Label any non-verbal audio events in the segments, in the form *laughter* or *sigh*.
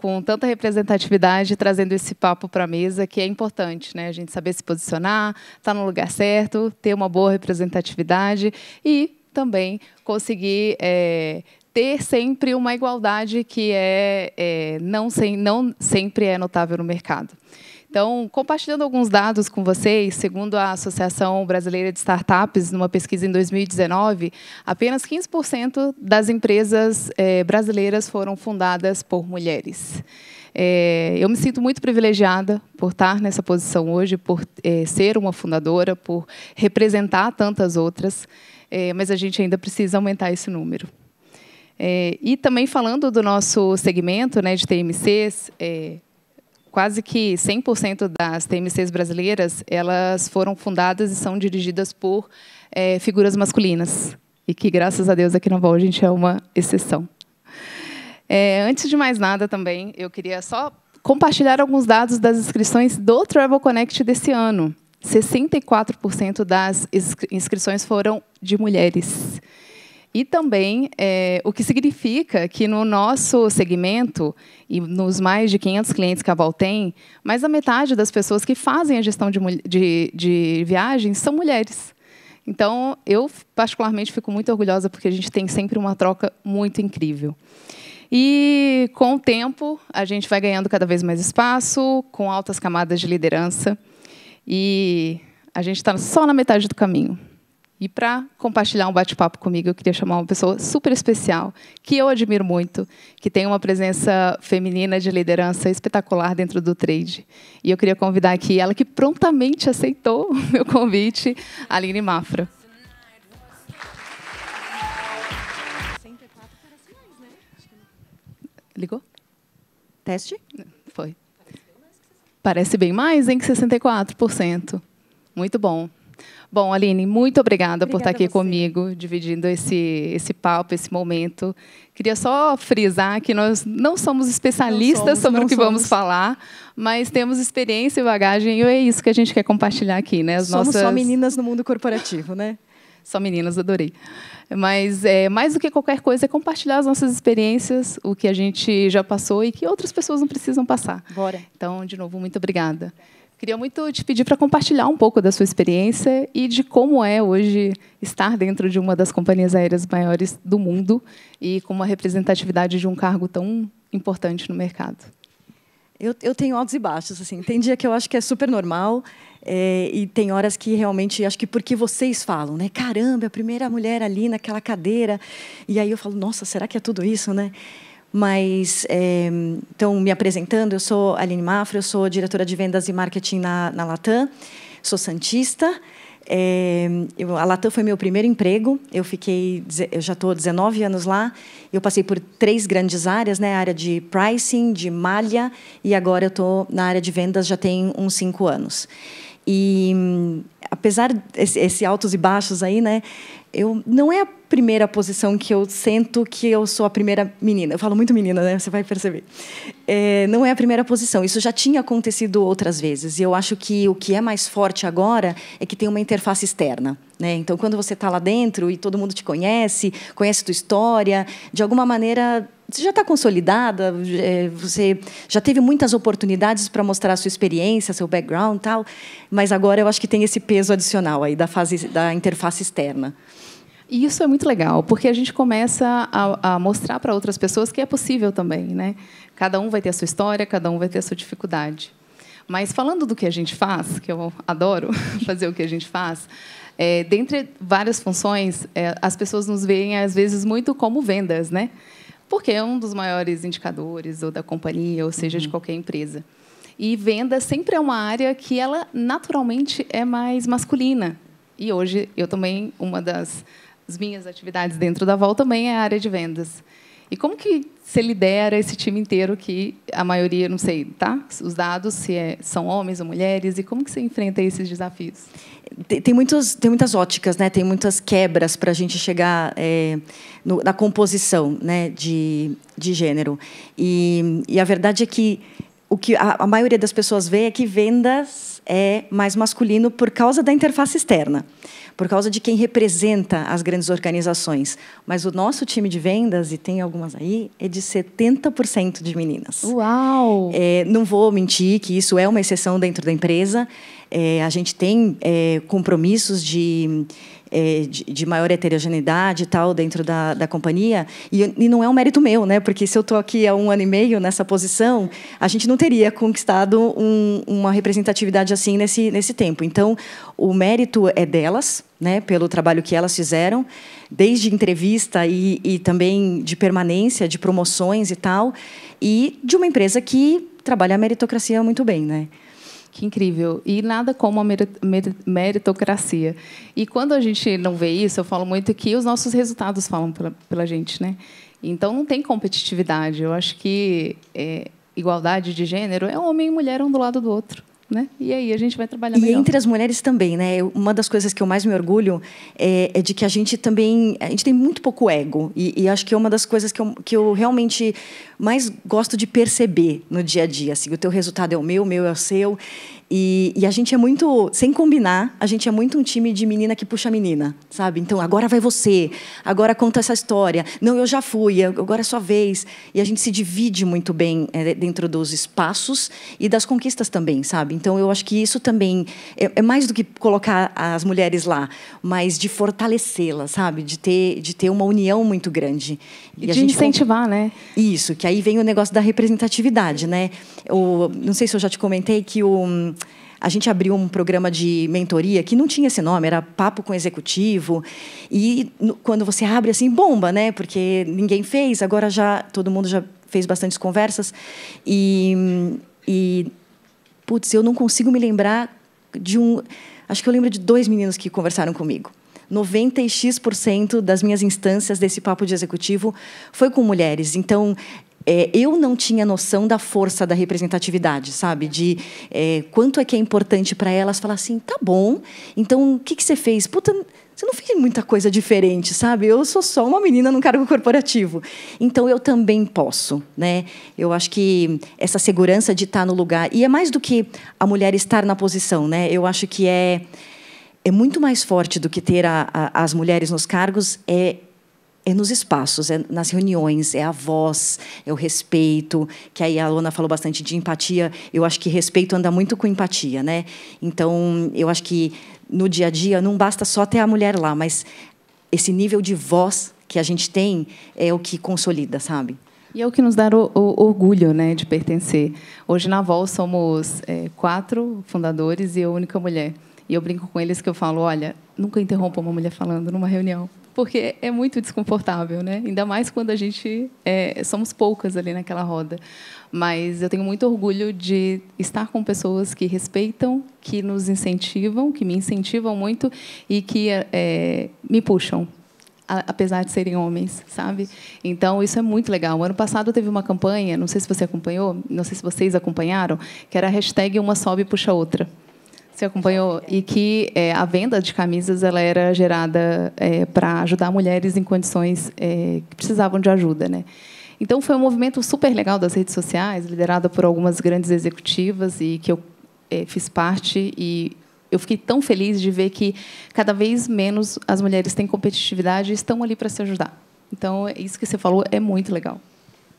com tanta representatividade, trazendo esse papo para a mesa, que é importante, né? A gente saber se posicionar, estar tá no lugar certo, ter uma boa representatividade e também conseguir é, ter sempre uma igualdade que é, é não, sem, não sempre é notável no mercado. Então, compartilhando alguns dados com vocês, segundo a Associação Brasileira de Startups, numa pesquisa em 2019, apenas 15% das empresas eh, brasileiras foram fundadas por mulheres. É, eu me sinto muito privilegiada por estar nessa posição hoje, por é, ser uma fundadora, por representar tantas outras, é, mas a gente ainda precisa aumentar esse número. e também falando do nosso segmento né, de TMCs, quase que 100% das TMCs brasileiras elas foram fundadas e são dirigidas por é, figuras masculinas. E que, graças a Deus, aqui na Vol a gente é uma exceção. É, antes de mais nada, também, eu queria só compartilhar alguns dados das inscrições do Travel Connect desse ano. 64% das inscrições foram de mulheres. E também é, o que significa que no nosso segmento, e nos mais de 500 clientes que a Val tem, mais da metade das pessoas que fazem a gestão de, de, de viagens são mulheres. Então, eu particularmente fico muito orgulhosa porque a gente tem sempre uma troca muito incrível. E com o tempo, a gente vai ganhando cada vez mais espaço, com altas camadas de liderança. E a gente está só na metade do caminho. E para compartilhar um bate-papo comigo, eu queria chamar uma pessoa super especial, que eu admiro muito, que tem uma presença feminina de liderança espetacular dentro do trade. E eu queria convidar aqui ela que prontamente aceitou o meu convite, Aline Mafra. Ligou? Teste? Foi. Parece bem mais, em 64%. Muito bom. Bom, Aline, muito obrigada, obrigada por estar aqui comigo, dividindo esse, esse papo, esse momento. Queria só frisar que nós não somos especialistas não somos, sobre o que somos. vamos falar, mas temos experiência e bagagem, e é isso que a gente quer compartilhar aqui, né? As somos nossas... só meninas no mundo corporativo, né? *laughs* Só meninas, adorei. Mas é, mais do que qualquer coisa é compartilhar as nossas experiências, o que a gente já passou e que outras pessoas não precisam passar. Bora. Então, de novo, muito obrigada. Queria muito te pedir para compartilhar um pouco da sua experiência e de como é hoje estar dentro de uma das companhias aéreas maiores do mundo e com uma representatividade de um cargo tão importante no mercado. Eu, eu tenho altos e baixos. Assim. Tem dia que eu acho que é super normal é, e tem horas que realmente acho que porque vocês falam, né? Caramba, é a primeira mulher ali naquela cadeira. E aí eu falo, nossa, será que é tudo isso, né? Mas, é, então, me apresentando, eu sou Aline Mafra, eu sou diretora de vendas e marketing na, na Latam, sou Santista. É, eu, a Latam foi meu primeiro emprego. Eu fiquei, eu já estou 19 anos lá. Eu passei por três grandes áreas, né? A área de pricing, de malha e agora eu estou na área de vendas já tem uns cinco anos. E hum, apesar desses altos e baixos aí, né? eu não é a primeira posição que eu sinto que eu sou a primeira menina. Eu falo muito menina, né? Você vai perceber. É, não é a primeira posição. Isso já tinha acontecido outras vezes. E eu acho que o que é mais forte agora é que tem uma interface externa. Né? Então, quando você está lá dentro e todo mundo te conhece, conhece tua história, de alguma maneira você já está consolidada, é, você já teve muitas oportunidades para mostrar a sua experiência, seu background tal, mas agora eu acho que tem esse peso adicional aí da fase da interface externa. E isso é muito legal, porque a gente começa a, a mostrar para outras pessoas que é possível também, né? Cada um vai ter a sua história, cada um vai ter a sua dificuldade. Mas falando do que a gente faz, que eu adoro *laughs* fazer o que a gente faz, é, dentre várias funções, é, as pessoas nos veem às vezes muito como vendas, né? porque é um dos maiores indicadores ou da companhia, ou seja, uhum. de qualquer empresa. E venda sempre é uma área que ela naturalmente é mais masculina. E hoje eu também uma das minhas atividades dentro da Vol também é a área de vendas. E como que você lidera esse time inteiro que a maioria, não sei, tá? Os dados, se é, são homens ou mulheres, e como que você enfrenta esses desafios? Tem, tem muitos, tem muitas óticas, né? Tem muitas quebras para a gente chegar é, no, na composição, né? De, de gênero. E, e a verdade é que o que a, a, maioria das pessoas vê é que vendas é mais masculino por causa da interface externa, por causa de quem representa as grandes organizações. Mas o nosso time de vendas, e tem algumas aí, é de 70% de meninas. Uau! É, não vou mentir que isso é uma exceção dentro da empresa. É, a gente tem é, compromissos de é, de, de, maior heterogeneidade e tal dentro da, da companhia. E, e, não é um mérito meu, né? Porque se eu estou aqui há um ano e meio nessa posição, a gente não teria conquistado um, uma representatividade assim nesse, nesse tempo. Então, o mérito é delas, né? Pelo trabalho que elas fizeram, desde entrevista e, e também de permanência, de promoções e tal, e de uma empresa que trabalha a meritocracia muito bem, né? Que incrível. E nada como a meritocracia. E quando a gente não vê isso, eu falo muito que os nossos resultados falam pela, pela gente, né? Então não tem competitividade. Eu acho que é, igualdade de gênero é homem e mulher um do lado do outro. Né? E aí a gente vai trabalhar melhor. E entre as mulheres também, né? Uma das coisas que eu mais me orgulho é, é de que a gente também a gente tem muito pouco ego e, e, acho que é uma das coisas que eu, que eu realmente mais gosto de perceber no dia a dia. Assim, o teu resultado é o meu, o meu é o seu e, e, a gente é muito, sem combinar, a gente é muito um time de menina que puxa a menina, sabe? Então, agora vai você, agora conta essa história. Não, eu já fui, agora é sua vez. E a gente se divide muito bem é, dentro dos espaços e das conquistas também, sabe? Então, eu acho que isso também é, é mais do que colocar as mulheres lá, mas de fortalecê-las, sabe? De ter, de ter uma união muito grande. E, e de incentivar, né? Isso, que aí vem o negócio da representatividade, né? O, não sei se eu já te comentei que o a gente abriu um programa de mentoria que não tinha esse nome, era papo com executivo. E quando você abre assim, bomba, né? Porque ninguém fez, agora já todo mundo já fez bastantes conversas. E, e putz, eu não consigo me lembrar de um. Acho que eu lembro de dois meninos que conversaram comigo. 90 X% das minhas instâncias desse papo de executivo foi com mulheres. Então, é, eu não tinha noção da força da representatividade, sabe? De é, quanto é que é importante para elas falar assim, tá bom, então o que, que você fez? Puta, você não fez muita coisa diferente, sabe? Eu sou só uma menina num cargo corporativo. Então eu também posso, né? Eu acho que essa segurança de estar no lugar. E é mais do que a mulher estar na posição, né? Eu acho que é. É muito mais forte do que ter a, a, as mulheres nos cargos, é é nos espaços, é nas reuniões, é a voz, é o respeito, que aí a Lona falou bastante de empatia. Eu acho que respeito anda muito com empatia, né? Então, eu acho que no dia a dia não basta só ter a mulher lá, mas esse nível de voz que a gente tem é o que consolida, sabe? E é o que nos dá o, o, orgulho né, de pertencer. Hoje, na Vol, somos é, quatro fundadores e eu, única mulher. E eu brinco com eles que eu falo, olha, nunca interrompa uma mulher falando numa reunião porque é muito desconfortável, né? Ainda mais quando a gente é, somos poucas ali naquela roda. Mas eu tenho muito orgulho de estar com pessoas que respeitam, que nos incentivam, que me incentivam muito e que é, me puxam apesar de serem homens, sabe? Então, isso é muito legal. O ano passado teve uma campanha, não sei se você acompanhou, não sei se vocês acompanharam, que era a hashtag Uma Sobe Puxa Outra. Você acompanhou e que é, a venda de camisas ela era gerada é, para ajudar mulheres em condições é, que precisavam de ajuda, né? Então foi um movimento super legal das redes sociais, liderada por algumas grandes executivas e que eu é, fiz parte e eu fiquei tão feliz de ver que cada vez menos as mulheres têm competitividade e estão ali para se ajudar. Então isso que você falou é muito legal.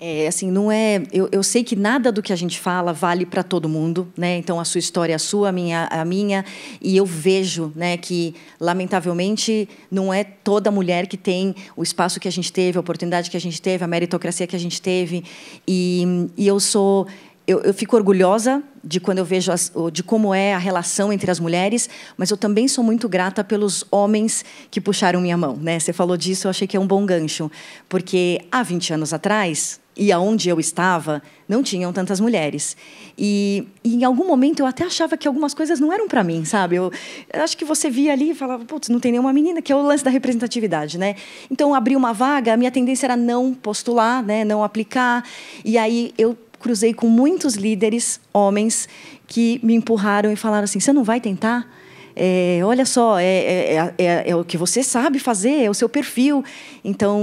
É, assim, não é. Eu, eu sei que nada do que a gente fala vale para todo mundo, né? Então a sua história é a sua, a minha, a minha, e eu vejo, né, que lamentavelmente não é toda mulher que tem o espaço que a gente teve, a oportunidade que a gente teve, a meritocracia que a gente teve, e, e eu sou eu, eu, fico orgulhosa de quando eu vejo as, de como é a relação entre as mulheres, mas eu também sou muito grata pelos homens que puxaram minha mão. Né? Você falou disso, eu achei que é um bom gancho, porque há 20 anos atrás e aonde eu estava não tinham tantas mulheres. E, e, em algum momento eu até achava que algumas coisas não eram para mim, sabe? Eu, eu, acho que você via ali e falava, putz, não tem nenhuma menina, que é o lance da representatividade, né? Então, abri uma vaga, a minha tendência era não postular, né, não aplicar. E aí eu cruzei com muitos líderes homens que me empurraram e falaram assim: "Você não vai tentar?" É, olha só, é, é, é, o que você sabe fazer, é o seu perfil. Então,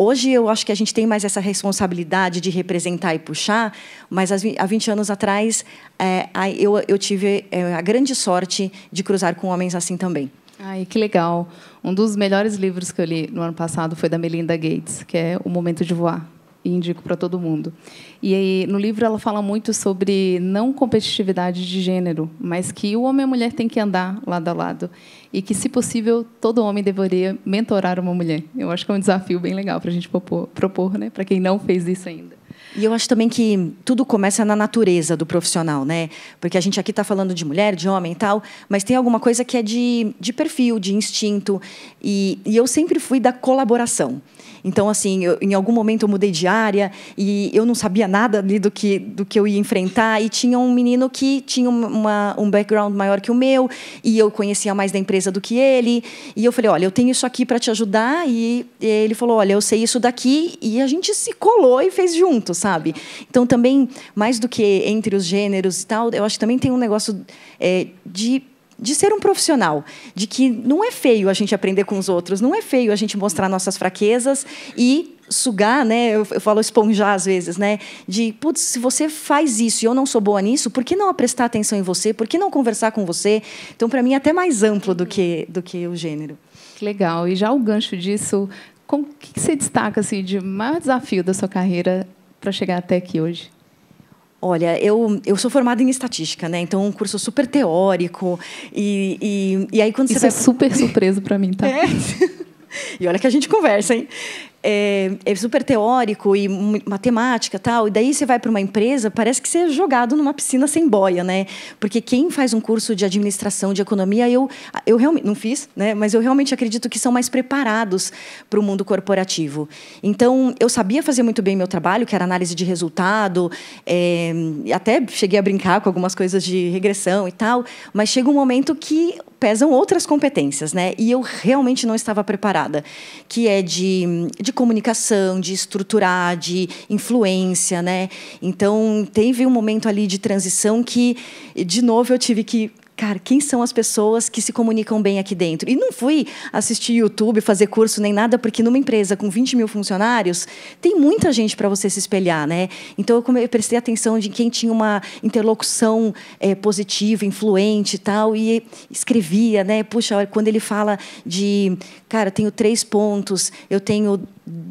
Hoje eu acho que a gente tem mais essa responsabilidade de representar e puxar, mas há 20 anos atrás é, eu, eu tive é, a grande sorte de cruzar com homens assim também. Ai, que legal. Um dos melhores livros que eu li no ano passado foi da Melinda Gates, que é O Momento de Voar. E indico para todo mundo. E aí, no livro ela fala muito sobre não competitividade de gênero, mas que o homem e a mulher têm que andar lado a lado e que, se possível, todo homem deveria mentorar uma mulher. Eu acho que é um desafio bem legal para a gente propor, propor né? para quem não fez isso ainda. E eu acho também que tudo começa na natureza do profissional, né? Porque a gente aqui está falando de mulher, de homem e tal, mas tem alguma coisa que é de, de perfil, de instinto. E, e eu sempre fui da colaboração. Então, assim, eu, em algum momento eu mudei de área e eu não sabia nada ali do que, do que eu ia enfrentar. E tinha um menino que tinha uma, um background maior que o meu e eu conhecia mais da empresa do que ele. E eu falei: olha, eu tenho isso aqui para te ajudar. E, e ele falou: olha, eu sei isso daqui. E a gente se colou e fez junto, sabe? Então, também, mais do que entre os gêneros e tal, eu acho que também tem um negócio é, de de ser um profissional, de que não é feio a gente aprender com os outros, não é feio a gente mostrar nossas fraquezas e sugar, né? Eu, eu falo esponjar às vezes, né? De, putz, se você faz isso e eu não sou boa nisso, por que não prestar atenção em você? Por que não conversar com você? Então, para mim, é até mais amplo do que, do que o gênero. Que legal. E já o gancho disso, o que, que você destaca assim, de maior desafio da sua carreira para chegar até aqui hoje? Olha, eu, eu sou formada em estatística, né? Então, um curso super teórico. E, e, e aí, quando Isso você. Isso é vai... é super surpresa para mim, tá? *laughs* É. E olha que a gente conversa, hein? é, é, super teórico e matemática tal, e daí você vai para uma empresa, parece que você é jogado numa piscina sem boia, né? Porque quem faz um curso de administração, de economia, eu, eu realmente não fiz, né? Mas eu realmente acredito que são mais preparados para o mundo corporativo. Então, eu sabia fazer muito bem meu trabalho, que era análise de resultado, é, até cheguei a brincar com algumas coisas de regressão e tal, mas chega um momento que pesam outras competências, né? E eu realmente não estava preparada, que é de, de de comunicação, de estruturar, de influência, né? Então teve um momento ali de transição que, de novo, eu tive que cara, quem são as pessoas que se comunicam bem aqui dentro? E não fui assistir YouTube, fazer curso nem nada, porque numa empresa com 20 mil funcionários, tem muita gente para você se espelhar, né? Então eu prestei atenção de quem tinha uma interlocução é, positiva, influente e tal, e escrevia, né? Puxa, quando ele fala de, cara, eu tenho três pontos, eu tenho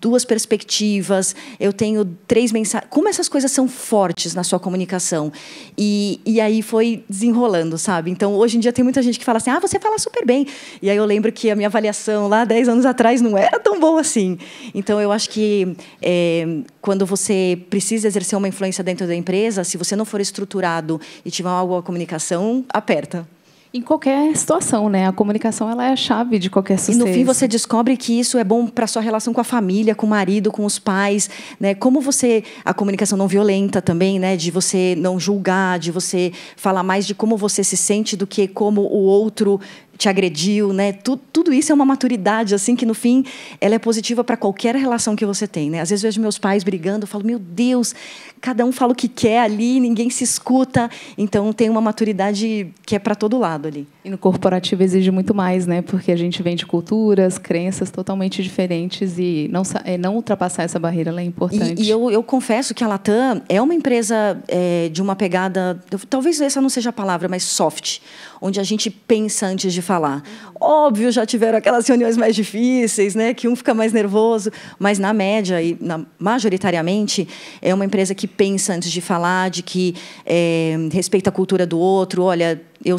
duas perspectivas, eu tenho três mensagens. Como essas coisas são fortes na sua comunicação? E, e aí foi desenrolando, sabe? Então, hoje em dia tem muita gente que fala assim: ah, você fala super bem. E aí eu lembro que a minha avaliação lá dez anos atrás não era tão boa assim. Então, eu acho que é, quando você precisa exercer uma influência dentro da empresa, se você não for estruturado e tiver algo a comunicação, aperta em qualquer situação, né? A comunicação ela é a chave de qualquer sucesso. E no fim você descobre que isso é bom para sua relação com a família, com o marido, com os pais, né? Como você a comunicação não violenta também, né? De você não julgar, de você falar mais de como você se sente do que como o outro te agrediu, né? Tudo, tudo isso é uma maturidade, assim, que no fim ela é positiva para qualquer relação que você tem, né? Às vezes eu vejo meus pais brigando, eu falo, meu Deus, cada um fala o que quer ali, ninguém se escuta. Então tem uma maturidade que é para todo lado ali. E no corporativo exige muito mais, né? Porque a gente vem de culturas, crenças totalmente diferentes e não, é, não ultrapassar essa barreira ela é importante. E, e eu, eu confesso que a Latam é uma empresa é, de uma pegada, talvez essa não seja a palavra, mas soft onde a gente pensa antes de falar. Óbvio, já tiveram aquelas reuniões mais difíceis, né, que um fica mais nervoso, mas na média e na, majoritariamente é uma empresa que pensa antes de falar, de que é, respeita a cultura do outro. Olha, eu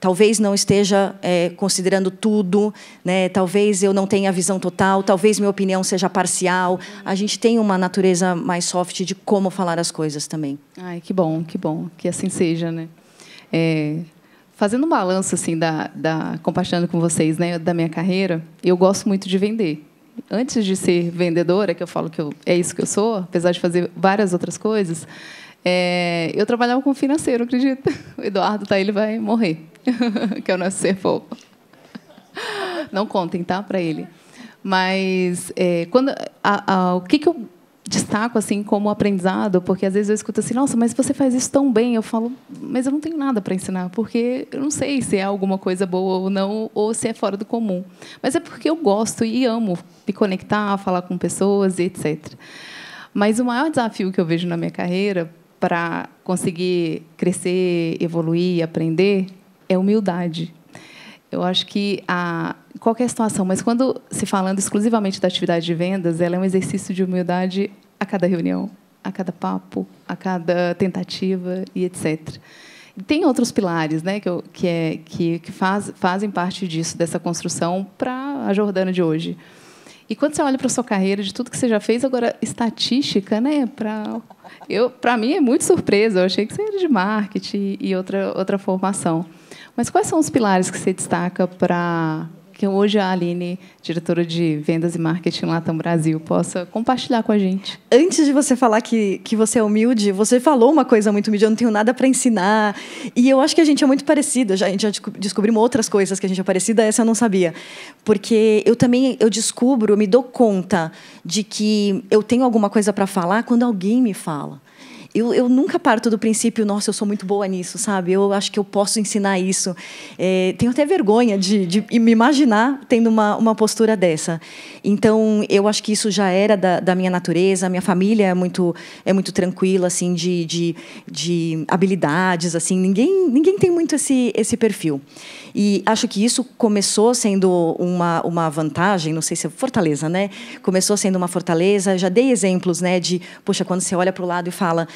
talvez não esteja é, considerando tudo, né? talvez eu não tenha a visão total, talvez minha opinião seja parcial. A gente tem uma natureza mais soft de como falar as coisas também. Ai, que bom, que bom, que assim seja, né? É, fazendo um balanço assim da, da compartilhando com vocês, né, da minha carreira, eu gosto muito de vender. Antes de ser vendedora, que eu falo que eu, é isso que eu sou, apesar de fazer várias outras coisas, é, eu trabalhava com financeiro, acredita? O Eduardo tá, ele vai morrer, *laughs* que é o nosso CFO. Não contem, tá, para ele. Mas é, quando a, a, o que, que eu destaco assim como aprendizado, porque às vezes eu escuto assim, nossa, mas você faz isso tão bem. Eu falo, mas eu não tenho nada para ensinar, porque eu não sei se é alguma coisa boa ou não, ou se é fora do comum. Mas é porque eu gosto e amo me conectar, falar com pessoas e etc. Mas o maior desafio que eu vejo na minha carreira para conseguir crescer, evoluir, aprender é humildade. Eu acho que a qualquer é situação, mas quando se falando exclusivamente da atividade de vendas, ela é um exercício de humildade a cada reunião, a cada papo, a cada tentativa e etc. Tem outros pilares né, que, eu, que, é, que, que faz, fazem parte disso, dessa construção para a Jordana de hoje. E quando você olha para a sua carreira, de tudo que você já fez, agora, estatística, né? Para mim é muito surpresa. Eu achei que você era de marketing e outra, outra formação. Mas quais são os pilares que você destaca para que hoje a Aline, diretora de vendas e marketing Latam Brasil, possa compartilhar com a gente. Antes de você falar que, que você é humilde, você falou uma coisa muito humilde, eu não tenho nada para ensinar. E eu acho que a gente é muito parecido, a gente já descobrimos outras coisas que a gente é parecida, essa eu não sabia. Porque eu também eu descubro, eu me dou conta de que eu tenho alguma coisa para falar quando alguém me fala eu, eu nunca parto do princípio, nossa, eu sou muito boa nisso, sabe? Eu acho que eu posso ensinar isso. É, tenho até vergonha de, de me imaginar tendo uma, uma postura dessa. Então, eu acho que isso já era da, da minha natureza. minha família é muito, é muito tranquila, assim, de, de, de habilidades, assim. Ninguém, ninguém tem muito esse, esse perfil. E acho que isso começou sendo uma, uma vantagem, não sei se é fortaleza, né? Começou sendo uma fortaleza. Já dei exemplos, né? De, poxa, quando você olha para o lado e fala,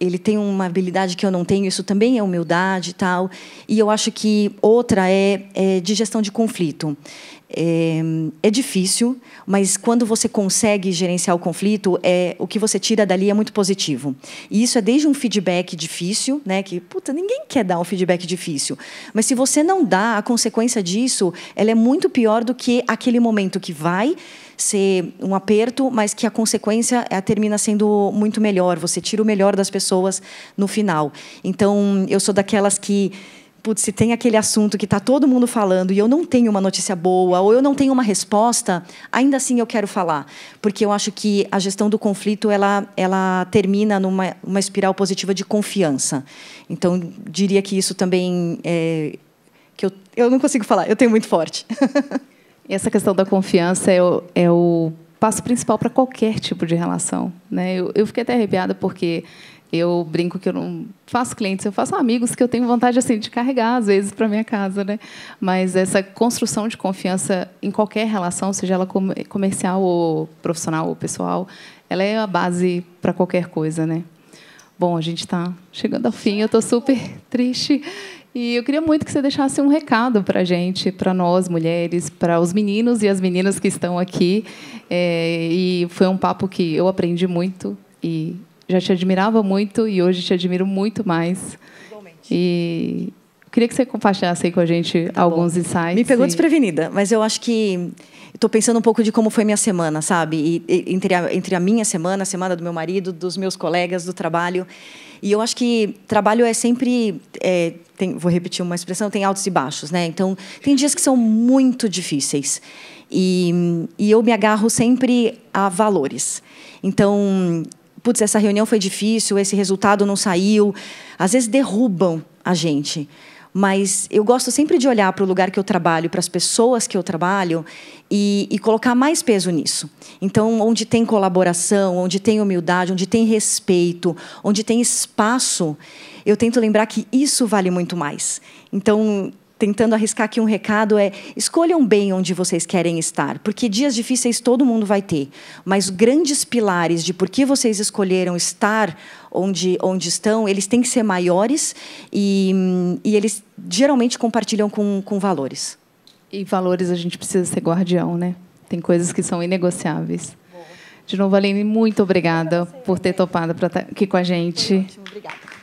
ele tem uma habilidade que eu não tenho, isso também é humildade e tal. E eu acho que outra é, é de gestão de conflito. É, é, difícil, mas quando você consegue gerenciar o conflito, é o que você tira dali é muito positivo. E isso é desde um feedback difícil, né? Que puta, ninguém quer dar um feedback difícil. Mas se você não dá, a consequência disso, ela é muito pior do que aquele momento que vai ser um aperto, mas que a consequência é, termina sendo muito melhor. Você tira o melhor das pessoas no final. Então, eu sou daquelas que putz, se tem aquele assunto que está todo mundo falando e eu não tenho uma notícia boa ou eu não tenho uma resposta, ainda assim eu quero falar, porque eu acho que a gestão do conflito ela, ela termina numa uma espiral positiva de confiança. Então diria que isso também é, que eu, eu não consigo falar, eu tenho muito forte. *laughs* essa questão da confiança é o, é o passo principal para qualquer tipo de relação, né? Eu, eu fiquei até arrepiada porque eu brinco que eu não faço clientes, eu faço amigos que eu tenho vontade assim de carregar às vezes para minha casa, né? Mas essa construção de confiança em qualquer relação, seja ela comercial ou profissional ou pessoal, ela é a base para qualquer coisa, né? Bom, a gente está chegando ao fim. Eu estou super *laughs* triste. E eu queria muito que você deixasse um recado para a gente, para nós mulheres, para os meninos e as meninas que estão aqui. É, e foi um papo que eu aprendi muito e já te admirava muito e hoje te admiro muito mais. Igualmente. E queria que você compartilhasse aí com a gente tá alguns bom. insights. Me pegou e... desprevenida, mas eu acho que estou pensando um pouco de como foi minha semana, sabe? E, e, entre, a, entre a minha semana, a semana do meu marido, dos meus colegas, do trabalho. E eu acho que trabalho é sempre. É, tem, vou repetir uma expressão, tem altos e baixos, né? Então, tem dias que são muito difíceis. E, e eu me agarro sempre a valores. Então, putz, essa reunião foi difícil, esse resultado não saiu. Às vezes derrubam a gente. Mas eu gosto sempre de olhar para o lugar que eu trabalho, para as pessoas que eu trabalho e, e, colocar mais peso nisso. Então, onde tem colaboração, onde tem humildade, onde tem respeito, onde tem espaço, eu tento lembrar que isso vale muito mais. Então, tentando arriscar aqui um recado é: escolham bem onde vocês querem estar, porque dias difíceis todo mundo vai ter, mas grandes pilares de por que vocês escolheram estar onde, onde estão, eles têm que ser maiores e, e eles geralmente compartilham com, com valores. E valores a gente precisa ser guardião, né? Tem coisas que são inegociáveis. De novo, Aline, muito obrigada por ter né? topado para estar tá aqui com a gente. Foi ótimo, obrigada.